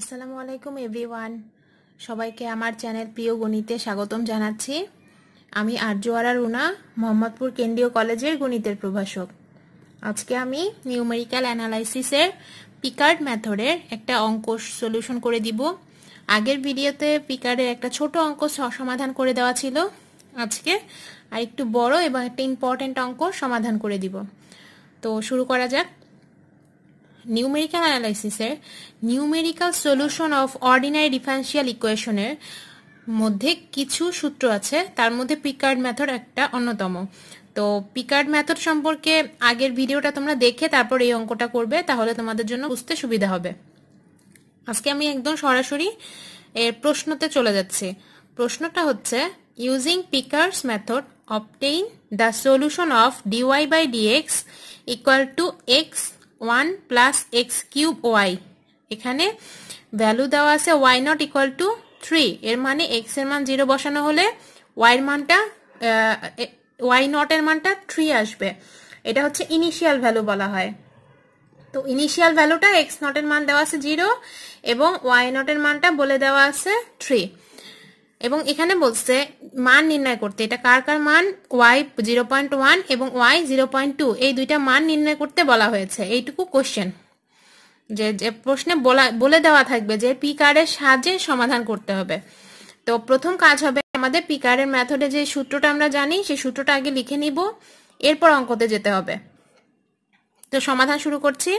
আসসালামু আলাইকুম এভরিওয়ান সবাইকে আমার চ্যানেল প্রিয় গণিতে স্বাগতম জানাচ্ছি আমি আর্যওয়ারা রুনা মোহাম্মদপুর কেন্দ্রীয় কলেজের গণিতের প্রভাষক আজকে আমি নিউমেরিক্যাল অ্যানালাইসিসের পিকার্ড মেথডের একটা অঙ্ক সলিউশন করে দিব আগের ভিডিওতে পিকার্ডের একটা ছোট অঙ্ক সমাধান করে দেওয়া ছিল আজকে আর একটু বড় এবং একটা ইম্পর্টেন্ট অঙ্ক সমাধান করে দিব তো শুরু করা যাক নিউমেরিক্যাল অ্যানালাইসিসের numerical solution of ordinary differential ইকুয়েশনের মধ্যে কিছু সূত্র আছে তার মধ্যে পিকার্ড মেথড একটা অন্যতম তো পিকার্ড মেথড সম্পর্কে আগের ভিডিওটা তোমরা দেখে তারপর এই অঙ্কটা করবে তাহলে তোমাদের জন্য বুঝতে সুবিধা হবে আজকে আমি একদম সরাসরি এর প্রশ্নতে চলে যাচ্ছি প্রশ্নটা হচ্ছে using Picard's method obtain the solution of by d x equal to x one plus x cube y এখানে ভ্যালু দেওয়া আছে y not equal to three এর মানে এক্স এর মান জিরো বসানো হলে ওয়াই এর মানটা ওয়াই নট এর মানটা থ্রি আসবে এটা হচ্ছে ইনিশিয়াল ভ্যালু বলা হয় তো ইনিশিয়াল ভ্যালুটা এক্স নটের মান দেওয়া আছে জিরো এবং ওয়াই নটের মানটা বলে দেওয়া আছে থ্রি এবং এখানে বলছে মান নির্ণয় করতে এটা কার কার মান ওয়াই জিরো পয়েন্ট ওয়ান এবং ওয়াই জিরো পয়েন্ট টু এই দুইটা মান নির্ণয় করতে বলা হয়েছে এইটুকু কোশ্চেন যে যে প্রশ্নে বলে দেওয়া থাকবে যে পি কার্ডের সাহায্যে সমাধান করতে হবে তো প্রথম কাজ হবে আমাদের পি কার্ডের মেথডে যে সূত্রটা আমরা জানি সেই সূত্রটা আগে লিখে নিব এরপর অঙ্কতে যেতে হবে তো সমাধান শুরু করছি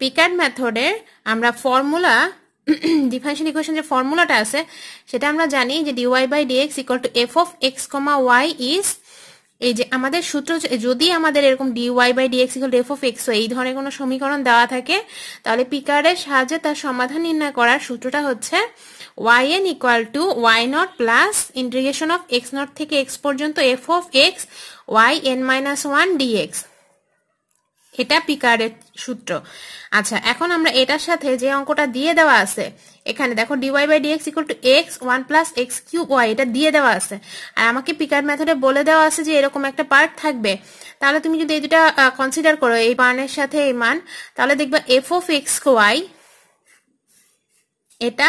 পিকার্ড মেথডের আমরা ফর্মুলা ডিফারেনশিয়াল ইকুয়েশন যে ফর্মুলাটা আছে সেটা আমরা জানি যে d y by d x equal to f of x comma y is এই যে আমাদের সূত্র যদি আমাদের এরকম d y by d x equal f of x এই ধরনের কোনো সমীকরণ দেওয়া থাকে তাহলে পিকারের সাহায্যে তার সমাধান নির্ণয় করার সূত্রটা হচ্ছে y n equal to y not plus integration of x not থেকে এক্স পর্যন্ত f of x y n minus one d x এটা পিকারের সূত্র আচ্ছা এখন আমরা এটার সাথে যে অঙ্কটা দিয়ে দেওয়া আছে এখানে দেখো d y by d x equal to x one plus x cube y এটা দিয়ে দেওয়া আছে আর আমাকে পিকার মেথডে বলে দেওয়া আছে যে এরকম একটা পার্ট থাকবে তাহলে তুমি যদি এই দুটা কনসিডার করো এই মানের সাথে এই মান তাহলে দেখবে এফ অফ এক্স ওয়াই এটা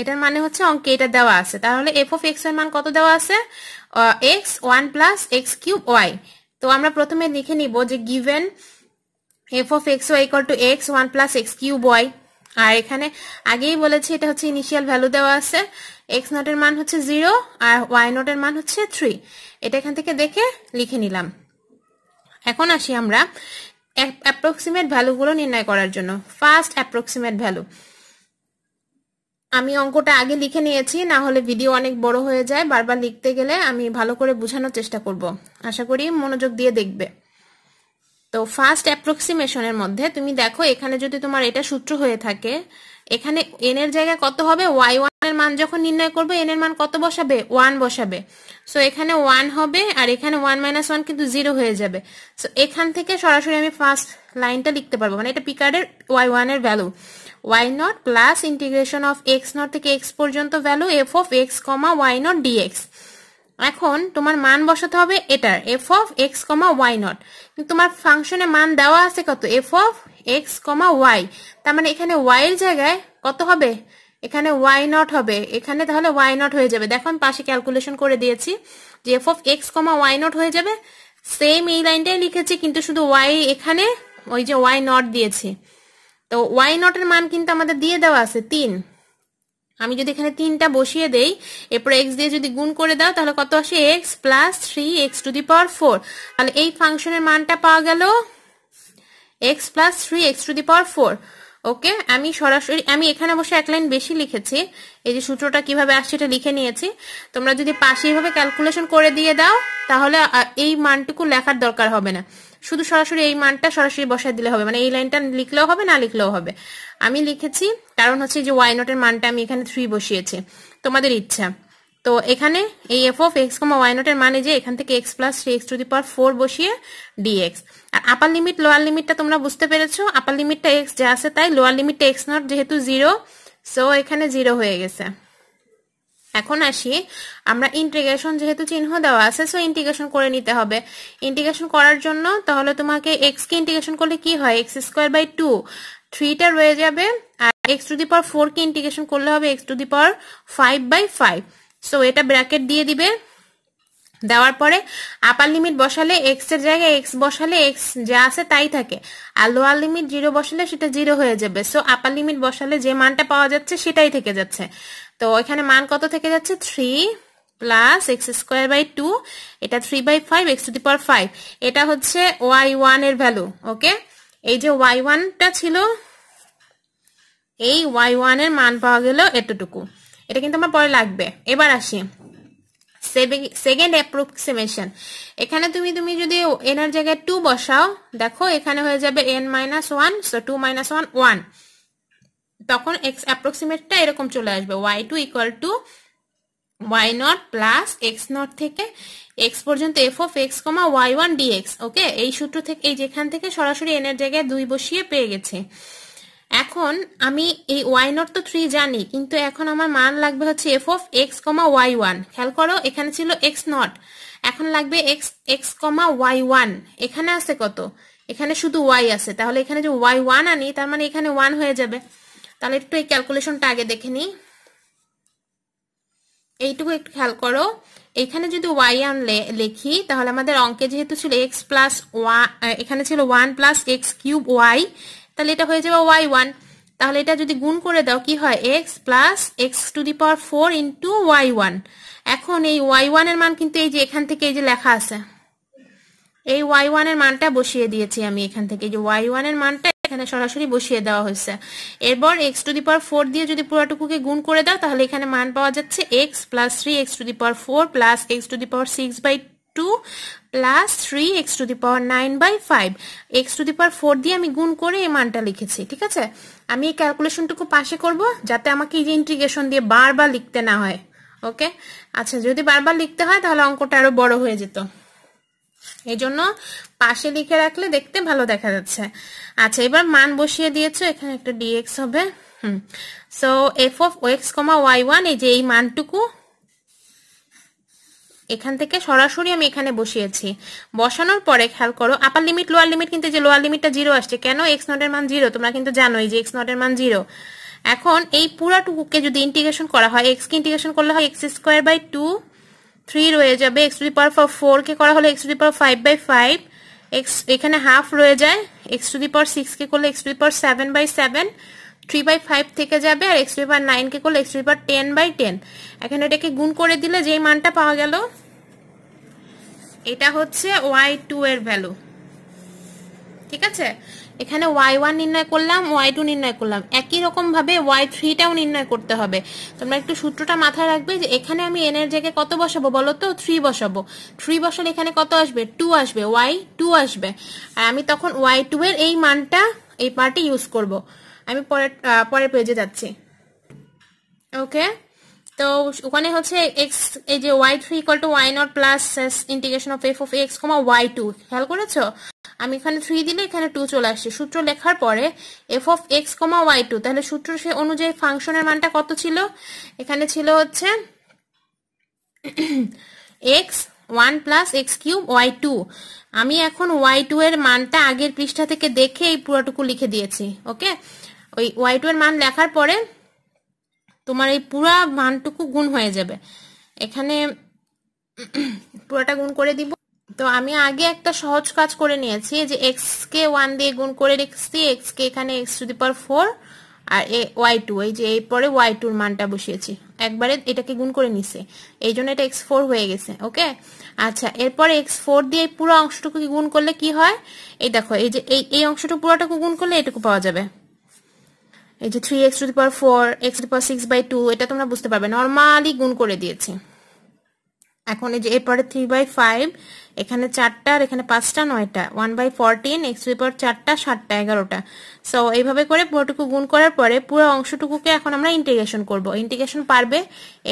এটার মানে হচ্ছে অঙ্কে এটা দেওয়া আছে তাহলে এফ অফ এক্স এর মান কত দেওয়া আছে x one plus x cube y তো আমরা প্রথমে লিখে নিব যে given f of x y equal to x one plus x cube y আর এখানে আগেই বলেছি এটা হচ্ছে ইনিশিয়াল ভ্যালু দেওয়া আছে এক্স নটের মান হচ্ছে জিরো আর ওয়াই নটের মান হচ্ছে থ্রি এটা এখান থেকে দেখে লিখে নিলাম এখন আসি আমরা অ্যাপ্রক্সিমেট ভ্যালুগুলো নির্ণয় করার জন্য ফার্স্ট অ্যাপ্রক্সিমেট ভ্যালু আমি অঙ্কটা আগে লিখে নিয়েছি না হলে ভিডিও অনেক বড় হয়ে যায় বারবার লিখতে গেলে আমি ভালো করে বোঝানোর চেষ্টা করব আশা করি মনোযোগ দিয়ে দেখবে তো ফার্স্ট অ্যাপ্রক্সিমেশনের মধ্যে তুমি দেখো এখানে যদি তোমার এটা সূত্র হয়ে থাকে এখানে এন এর জায়গায় কত হবে ওয়াই ওয়ান এর মান যখন নির্ণয় করবে এন এর মান কত বসাবে ওয়ান বসাবে সো এখানে ওয়ান হবে আর এখানে ওয়ান মাইনাস ওয়ান কিন্তু জিরো হয়ে যাবে সো এখান থেকে সরাসরি আমি ফার্স্ট লাইনটা লিখতে পারবো মানে এটা পিকার্ডের ওয়াই ওয়ান এর value y not plus integration of x not থেকে এক্স পর্যন্ত value f of x comma y not d x এখন তোমার মান বসাতে হবে এটার f of x comma y not কিন্তু তোমার ফাংশনে মান দেওয়া আছে কত f of x comma y তার মানে এখানে ওয়াই এর জায়গায় কত হবে এখানে ওয়াই নট হবে এখানে তাহলে ওয়াই নট হয়ে যাবে দেখো পাশে ক্যালকুলেশন করে দিয়েছি যে f of x comma y not হয়ে যাবে সেম এই লাইনটাই লিখেছি কিন্তু শুধু ওয়াই এখানে ওই যে ওয়াই নট দিয়েছি তো ওয়াই নটের মান কিন্তু আমাদের দিয়ে দেওয়া আছে তিন আমি যদি এখানে তিনটা বসিয়ে দেই এরপর এক্স দিয়ে যদি গুণ করে দাও তাহলে কত আসে x plus three x to the power four তাহলে এই ফাংশনের মানটা পাওয়া গেল x plus three x to the power four okay আমি সরাসরি আমি এখানে বসে এক লাইন বেশি লিখেছি এই যে সূত্রটা কিভাবে আসছে এটা লিখে নিয়েছি তোমরা যদি পাশে এইভাবে ক্যালকুলেশন করে দিয়ে দাও তাহলে এই মানটুকু লেখার দরকার হবে না শুধু সরাসরি এই মানটা সরাসরি বসায় দিলে হবে মানে এই লাইনটা লিখলেও হবে না লিখলেও হবে আমি লিখেছি কারণ হচ্ছে যে ওয়াই নটের মানটা আমি এখানে থ্রি বসিয়েছি তোমাদের ইচ্ছা তো এখানে এই f of x comma y নটের মানে যে এখান থেকে x plus three x to the power four বসিয়ে ডিএক্স আর আপার লিমিট লোয়ার লিমিটটা তোমরা বুঝতে পেরেছো আপার লিমিটটা এক্স যা আছে তাই লোয়ার লিমিটটা এক্স নট যেহেতু জিরো সো এখানে জিরো হয়ে গেছে এখন আসি আমরা ইন্টিগ্রেশন যেহেতু চিহ্ন দেওয়া আছে সো ইন্টিগ্রেশন করে নিতে হবে ইন্টিগ্রেশন করার জন্য তাহলে তোমাকে এক্স কে ইন্টিগ্রেশন করলে কি হয় এক্স স্কোয়ার বাই টু থ্রিটা রয়ে যাবে আর x to the power four কে ইন্টিগ্রেশন করলে হবে x to the power five by five so এটা ব্র্যাকেট দিয়ে দিবে দেওয়ার পরে আপার লিমিট বসালে এক্স এর জায়গায় এক্স বসালে এক্স যা আছে তাই থাকে আর লোয়ার লিমিট জিরো বসালে সেটা জিরো হয়ে যাবে সো আপার লিমিট বসালে যে মানটা পাওয়া যাচ্ছে সেটাই থেকে যাচ্ছে তো এখানে মান কত থেকে যাচ্ছে three plus x square by two এটা three by five x to the power five এটা হচ্ছে ওয়াই ওয়ান এর ভ্যালু ওকে এই যে ওয়াই ওয়ানটা ছিল এই ওয়াই ওয়ান এর মান পাওয়া গেল এতটুকু এটা কিন্তু আমার পরে লাগবে এবার আসি সেকেন্ড অ্যাপ্রক্সিমেশন এখানে তুমি তুমি যদি এন এর জায়গায় টু বসাও দেখো এখানে হয়ে যাবে n minus one so two minus one one তখন এক্স অ্যাপ্রক্সিমেটটা এরকম চলে আসবে y two equal to y not plus x not থেকে এক্স পর্যন্ত f of x comma y one d x okay এই সূত্র থেকে এই যেখান থেকে সরাসরি এন এর জায়গায় দুই বসিয়ে পেয়ে গেছে এখন আমি এই ওয়াই নট তো থ্রি জানি কিন্তু এখন আমার মান লাগবে হচ্ছে f of x comma y one খেয়াল করো এখানে ছিল এক্স নট এখন লাগবে x x comma y one এখানে আছে কত এখানে শুধু ওয়াই আছে তাহলে এখানে যে ওয়াই ওয়ান আনি তার মানে এখানে ওয়ান হয়ে যাবে তাহলে একটু এই ক্যালকুলেশনটা আগে দেখে নিই এইটুকু একটু খেয়াল করো এখানে যদি ওয়াই আন লিখি তাহলে আমাদের অঙ্কে যেহেতু ছিল এক্স প্লাস ওয়া এখানে ছিল one plus x cube y তাহলে এটা হয়ে যাবে ওয়াই ওয়ান তাহলে এটা যদি গুণ করে দাও কি হয় x plus x to the power four into y one এখন এই ওয়াই ওয়ানের মান কিন্তু এই যে এখান থেকে এই যে লেখা আছে এই ওয়াই ওয়ানের মানটা বসিয়ে দিয়েছি আমি এখান থেকে যে ওয়াই ওয়ানের মানটা এখানে সরাসরি বসিয়ে দেওয়া হয়েছে এরপর x to the power four দিয়ে যদি পুরাটুকুকে গুণ করে দাও তাহলে এখানে মান পাওয়া যাচ্ছে x plus three x to the power four plus x to the power six by two plus three x to the power nine by five x to the power four দিয়ে আমি গুণ করে এই মানটা লিখেছি ঠিক আছে আমি এই ক্যালকুলেশনটুকু পাশে করব যাতে আমাকে এই যে ইন্টিগ্রেশন দিয়ে বারবার লিখতে না হয় ওকে আচ্ছা যদি বারবার লিখতে হয় তাহলে অঙ্কটা আরো বড় হয়ে যেত এই জন্য পাশে লিখে রাখলে দেখতে ভালো দেখা যাচ্ছে আচ্ছা এবার মান বসিয়ে দিয়েছো এখানে একটা ডিএক্স হবে hmm so f of x comma y one এই যে এই মানটুকু এখান থেকে সরাসরি আমি এখানে বসিয়েছি বসানোর পরে খেয়াল করো আপার লিমিট লোয়ার লিমিট কিন্তু যে লোয়ার লিমিটটা জিরো আসছে কেন এক্স নটের মান জিরো তোমরা কিন্তু জানোই যে এক্স নটের মান জিরো এখন এই পুরাটুকুকে যদি ইন্টিগ্রেশন করা হয় এক্সকে ইন্টিগ্রেশন করলে হয় x square by two three রয়ে যাবে এক্স টু দি পাওয়ার ফোরকে করা হলে x to the power five by five x এখানে হাফ রয়ে যায় এক্স টু দি পাওয়ার সিক্সকে করলে x to the power seven by seven three by five থেকে যাবে আর এক্স টু দি পাওয়ার নাইনকে করলে x to the power ten by ten এখানে এটাকে গুণ করে দিলে যেই মানটা পাওয়া গেল এটা হচ্ছে ওয়াই টু এর ভ্যালু ঠিক আছে এখানে ওয়াই ওয়ান নির্ণয় করলাম ওয়াই টু নির্ণয় করলাম একই রকমভাবে ওয়াই থ্রিটাও নির্ণয় করতে হবে তোমরা একটু সূত্রটা মাথায় রাখবে যে এখানে আমি এন এর জায়গায় কত বসাবো বলো তো থ্রি বসাবো থ্রি বসালে এখানে কত আসবে টু আসবে ওয়াই টু আসবে আর আমি তখন ওয়াই টু এর এই মানটা এই পার্টি ইউজ করব আমি পরের পরে পেজে যাচ্ছি ওকে তো ওখানে হচ্ছে এক্স এই যে y three equal to y not plus integration of f of x comma y two খেয়াল করেছো আমি এখানে থ্রি দিলে এখানে টু চলে আসছে সূত্র লেখার পরে f of x comma y two তাহলে সূত্র সে অনুযায়ী ফাংশনের মানটা কত ছিল এখানে ছিল হচ্ছে x one plus x cube y two আমি এখন ওয়াই টু এর মানটা আগের পৃষ্ঠা থেকে দেখে এই পুরোটুকু লিখে দিয়েছি ওকে ওই ওয়াই টু এর মান লেখার পরে তোমার এই পুরা মানটুকু গুণ হয়ে যাবে এখানে পুরাটা গুণ করে দিব তো আমি আগে একটা সহজ কাজ করে নিয়েছি যে এক্স কে ওয়ান দিয়ে গুণ করে রেখেছি এক্স কে এখানে x to the power four আর এ ওয়াই টু এই যে এরপরে ওয়াই টুর মানটা বসিয়েছি একবারে এটাকে গুণ করে নিছে এই জন্য এটা এক্স ফোর হয়ে গেছে ওকে আচ্ছা এরপরে এক্স ফোর দিয়ে পুরো অংশটুকু গুণ করলে কি হয় এই দেখো এই যে এই অংশটুকু পুরোটাকে গুণ করলে এটুকু পাওয়া যাবে এই যে three x to the power four x to power six by two এটা তোমরা বুঝতে পারবে নর্মালি গুণ করে দিয়েছি এখন এই যে এরপরে থ্রি বাই ফাইভ এখানে চারটা আর এখানে পাঁচটা নয়টা one by fourteen x to power চারটা সাতটা এগারোটা সো এইভাবে করে পুরোটুকু গুণ করার পরে পুরো অংশটুকুকে এখন আমরা ইন্টিগ্রেশন করব ইন্টিগ্রেশন পারবে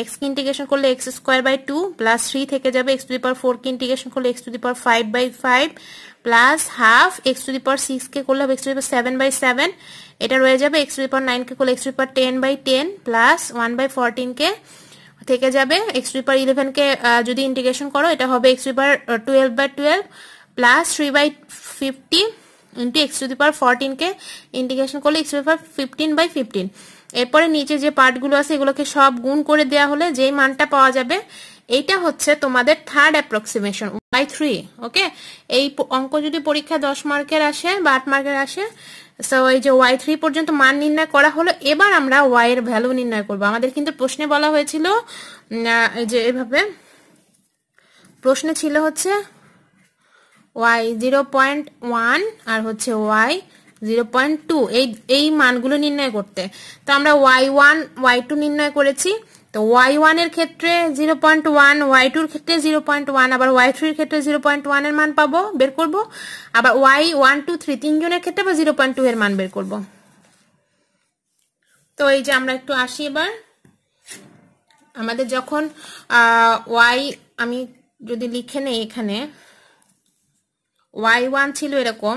এক্স কে ইন্টিগ্রেশন করলে x square by two plus three থেকে যাবে x to the power four কে ইন্টিগ্রেশন করলে x to the power five by five plus half x to the power six কে করলে হবে x to the power seven by seven এটা রয়ে যাবে x to the power nine কে করলে x to the power ten by ten plus one by fourteen কে থেকে যাবে এক্স টু ইলেভেনকে যদি ইন্টিগ্রেশন করো এটা হবে x to twelve by twelve plus three by fifty into x to the power ফোরটিনকে integration করলে x to fifteen by fifteen এরপরে নিচে যে পার্টগুলো আছে এগুলোকে সব গুণ করে দেওয়া হলে যেই মানটা পাওয়া যাবে এইটা হচ্ছে তোমাদের third approximation by three okay এই অঙ্ক যদি পরীক্ষা দশ মার্কের আসে বা আট মার্কের আসে সো এই যে ওয়াই থ্রি পর্যন্ত মান নির্ণয় করা হলো এবার আমরা ওয়াই এর ভ্যালু নির্ণয় করবো আমাদের কিন্তু প্রশ্নে বলা হয়েছিল যে এভাবে প্রশ্নে ছিল হচ্ছে ওয়াই জিরো পয়েন্ট ওয়ান আর হচ্ছে ওয়াই জিরো পয়েন্ট টু এই এই মানগুলো নির্ণয় করতে তো আমরা ওয়াই ওয়ান ওয়াই টু নির্ণয় করেছি তো ওয়াই ওয়ানের ক্ষেত্রে জিরো পয়েন্ট ওয়ান ওয়াই টুর ক্ষেত্রে জিরো পয়েন্ট ওয়ান আবার ওয়াই থ্রির ক্ষেত্রে জিরো পয়েন্ট ওয়ানের মান পাবো বের করব আবার ওয়াই ওয়ান টু থ্রি তিনজনের ক্ষেত্রে বা জিরো পয়েন্ট টু এর মান বের করব তো এই যে আমরা একটু আসি এবার আমাদের যখন ওয়াই আমি যদি লিখে নেই এখানে ওয়াই ওয়ান ছিল এরকম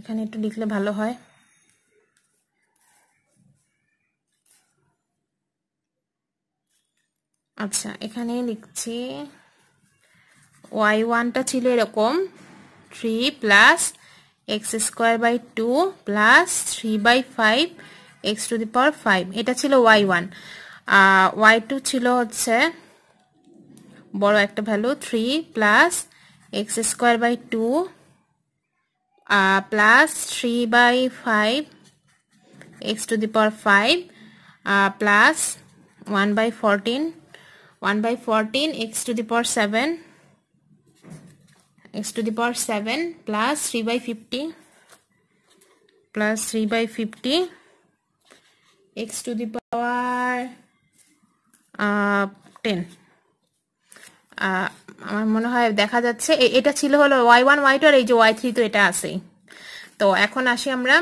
এখানে একটু লিখলে ভালো হয় আচ্ছা এখানে লিখছি ওয়াই ওয়ানটা ছিল এরকম three plus x square by two plus three by five x to the power five এটা ছিল ওয়াই ওয়ান ওয়াই টু ছিল হচ্ছে বড় একটা value three plus x square by two plus three by five x to the power five plus one by fourteen 1 by 14 x to the power 7 x to the power 7 plus 3 by 50 plus 3 by 50 x to the power uh, 10 uh, আমার মনে হয় দেখা যাচ্ছে এটা ছিল হলো Y one Y two আর এই যে ওয়াই থ্রি তো এটা আসেই তো এখন আসি আমরা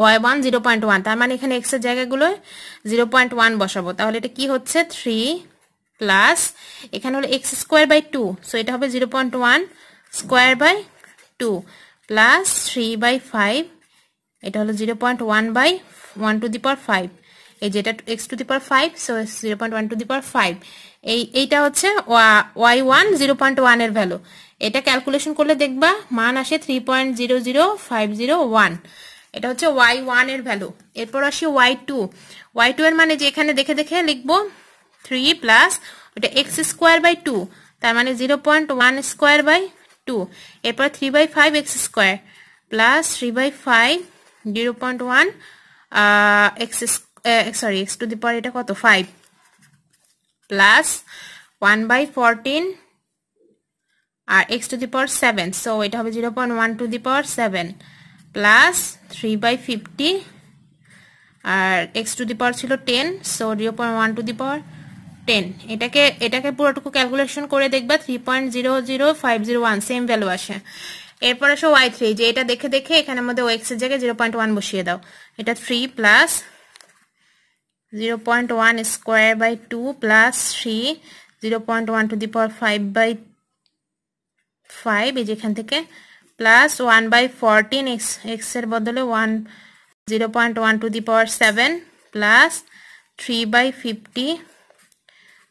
Y one zero point one তার মানে এখানে এক্সের জায়গাগুলোয় জিরো পয়েন্ট ওয়ান বসাবো তাহলে এটা কি হচ্ছে থ্রি প্লাস এখানে হলো X square by two so এটা হবে zero point one square by two plus three by five এটা হলো zero point one by one to the power five এই যেটা X to the power five so zero point one to the power five এই এইটা হচ্ছে Y one zero point ওয়ানের value এটা calculation করলে দেখবা মান আসে three point zero zero five zero one এটা হচ্ছে ওয়াই ওয়ানের ভ্যালু এরপর আসি ওয়াই টু ওয়াই টু এর মানে যে এখানে দেখে দেখে লিখবো থ্রি প্লাস ওটা এক্স স্কোয়ার বাই টু তার মানে zero point one square by two এরপর three by five X square plus three by five zero point one X sorry X to the power এটা কত five plus one by fourteen আর x to the power seven so এটা হবে zero point one to the power seven plus three by fifty আর x to the পাওয়ার ছিল ten so zero point one to the power ten এটাকে এটাকে পুরোটুকু calculation করে দেখবা three point zero zero five zero one same value আসে এরপর আসো ওয়াই থ্রি যে এটা দেখে দেখে এখানে মধ্যে ও এক্সের জায়গায় জিরো পয়েন্ট ওয়ান বসিয়ে দাও এটা three plus zero point one square by two plus three zero point one to the power five by five এই যেখান থেকে plus one by fourteen X এক্সের বদলে one zero point one to the power seven plus three by fifty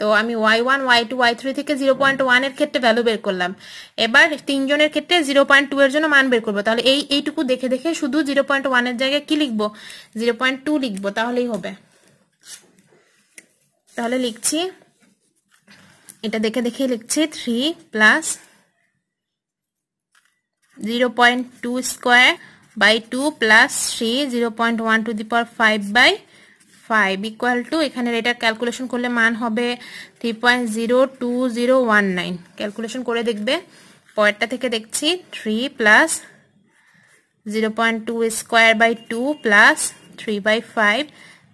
তো আমি Y one Y two Y three থেকে zero point ওয়ানের ক্ষেত্রে ভ্যালু বের করলাম এবার তিনজনের ক্ষেত্রে জিরো পয়েন্ট টু এর জন্য মান বের করবো তাহলে এই এইটুকু দেখে দেখে শুধু জিরো পয়েন্ট ওয়ানের জায়গায় কি লিখবো জিরো পয়েন্ট টু লিখবো তাহলেই হবে তাহলে লিখছি এটা দেখে দেখে লিখছি three plus zero point two square by two plus three zero point one to the power five by five equal to এখানের এটা ক্যালকুলেশন করলে মান হবে three point zero two zero one nine calculation করে দেখবে পয়েরটা থেকে দেখছি three plus zero point two square by two plus three by five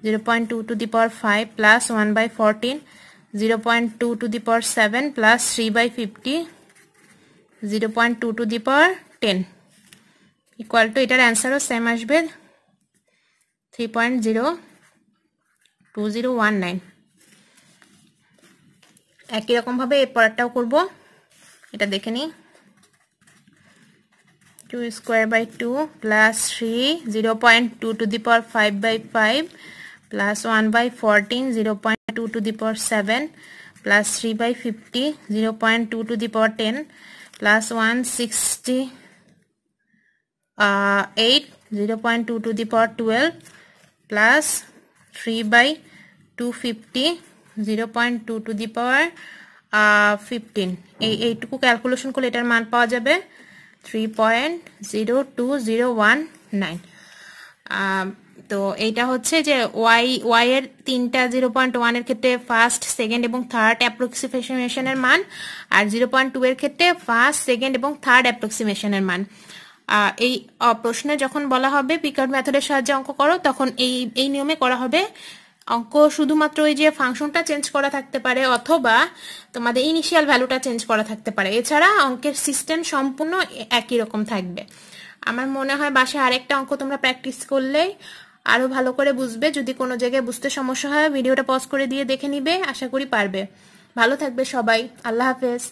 zero point two to the power five plus one by fourteen zero point two to the power seven plus three by fifty zero point two to the power ten equal to এটার অ্যান্সারও same আসবে three point zero two zero one nine একই রকমভাবে এর পরেরটাও করব এটা দেখে নিই two square by two plus three zero point two to the power five by five plus one by fourteen zero point two to the power seven plus three by fifty zero point two to the power ten plus one sixty eight zero point two to the power twelve plus 3 by 250 0 0.2 to the power fifteen এই এইটুকু calculation করলে এটার মান পাওয়া যাবে three point zero two zero one nine তো এইটা হচ্ছে যে ওয়াই ওয়াইয়ের তিনটা জিরো পয়েন্ট ওয়ানের ক্ষেত্রে ফার্স্ট সেকেন্ড এবং থার্ড অ্যাপ্রক্সিমেশনের মান আর জিরো পয়েন্ট টু এর ক্ষেত্রে ফার্স্ট সেকেন্ড এবং থার্ড অ্যাপ্রক্সিমেশনের মান এই প্রশ্নে যখন বলা হবে পিকার্ড মেথডের সাহায্যে অঙ্ক করো তখন এই এই নিয়মে করা হবে অঙ্ক শুধুমাত্র ওই যে ফাংশনটা চেঞ্জ করা থাকতে পারে অথবা তোমাদের ইনিশিয়াল ভ্যালুটা চেঞ্জ করা থাকতে পারে এছাড়া অঙ্কের সিস্টেম সম্পূর্ণ একই রকম থাকবে আমার মনে হয় বাসে আরেকটা অঙ্ক তোমরা প্র্যাকটিস করলেই আরও ভালো করে বুঝবে যদি কোনো জায়গায় বুঝতে সমস্যা হয় ভিডিওটা পজ করে দিয়ে দেখে নিবে আশা করি পারবে ভালো থাকবে সবাই আল্লাহ হাফেজ